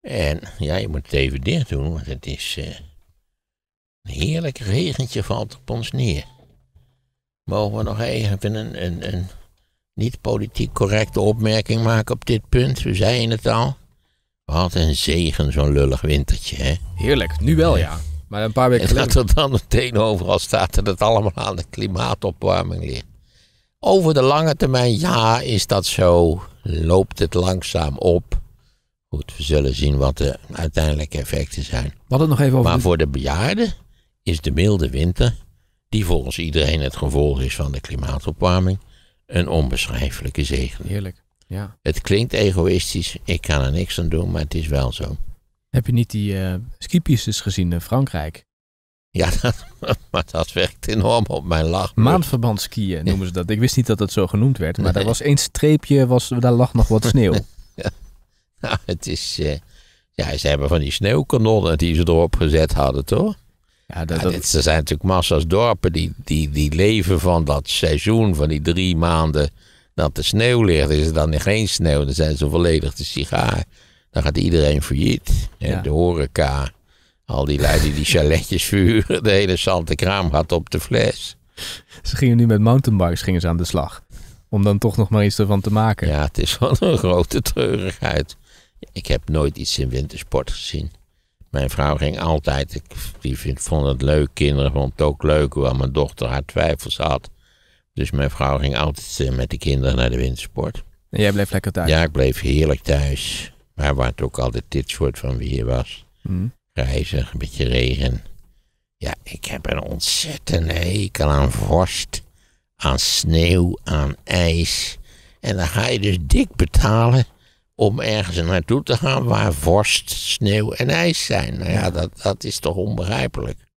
En ja, je moet het even dicht doen, want het is eh, een heerlijk regentje valt op ons neer. Mogen we nog even een, een, niet politiek correcte opmerking maken op dit punt? We zeiden het al. Wat een zegen, zo'n lullig wintertje, hè? Heerlijk, nu wel ja. Maar een paar weken en dat er dan meteen overal staat dat het allemaal aan de klimaatopwarming ligt. Over de lange termijn, ja, is dat zo. Loopt het langzaam op. Goed, we zullen zien wat de uiteindelijke effecten zijn. Wat het nog even over. Maar voor de bejaarden is de milde winter, die volgens iedereen het gevolg is van de klimaatopwarming, een onbeschrijfelijke zegen. Heerlijk. Ja. Het klinkt egoïstisch, ik kan er niks aan doen, maar het is wel zo. Heb je niet die uh, skipistes gezien in Frankrijk? Ja, dat, maar dat werkt enorm op mijn lach. Maandverband skiën noemen ze dat. Ik wist niet dat dat zo genoemd werd, maar nee. daar was één streepje, was, daar lag nog wat sneeuw. het is. Eh, ja, ze hebben van die sneeuwkanonnen die ze erop gezet hadden, toch? Ja, dat, ja, er zijn natuurlijk massa's dorpen die, die, die leven van dat seizoen, van die drie maanden dat de sneeuw ligt. Is er dan geen sneeuw, dan zijn ze volledig de sigaar. Dan gaat iedereen failliet. Ja. De horeca, al die lui die die chaletjes verhuren, de hele Sante Kraam gaat op de fles. Ze gingen nu met mountainbikes gingen ze aan de slag om dan toch nog maar iets ervan te maken. Ja, het is wel een grote treurigheid. Ik heb nooit iets in wintersport gezien. Mijn vrouw ging altijd, ik, die vind, vond het leuk, kinderen vond het ook leuk, hoewel mijn dochter haar twijfels had. Dus mijn vrouw ging altijd eh, met de kinderen naar de wintersport. En jij bleef lekker thuis? Ja, ik bleef heerlijk thuis. Maar waar het ook altijd dit soort van weer was. Mm. een beetje regen. Ja, ik heb een ontzettende hekel aan vorst aan sneeuw, aan ijs. En dan ga je dus dik betalen om ergens naartoe te gaan waar vorst, sneeuw en ijs zijn. Nou ja, dat, dat is toch onbegrijpelijk.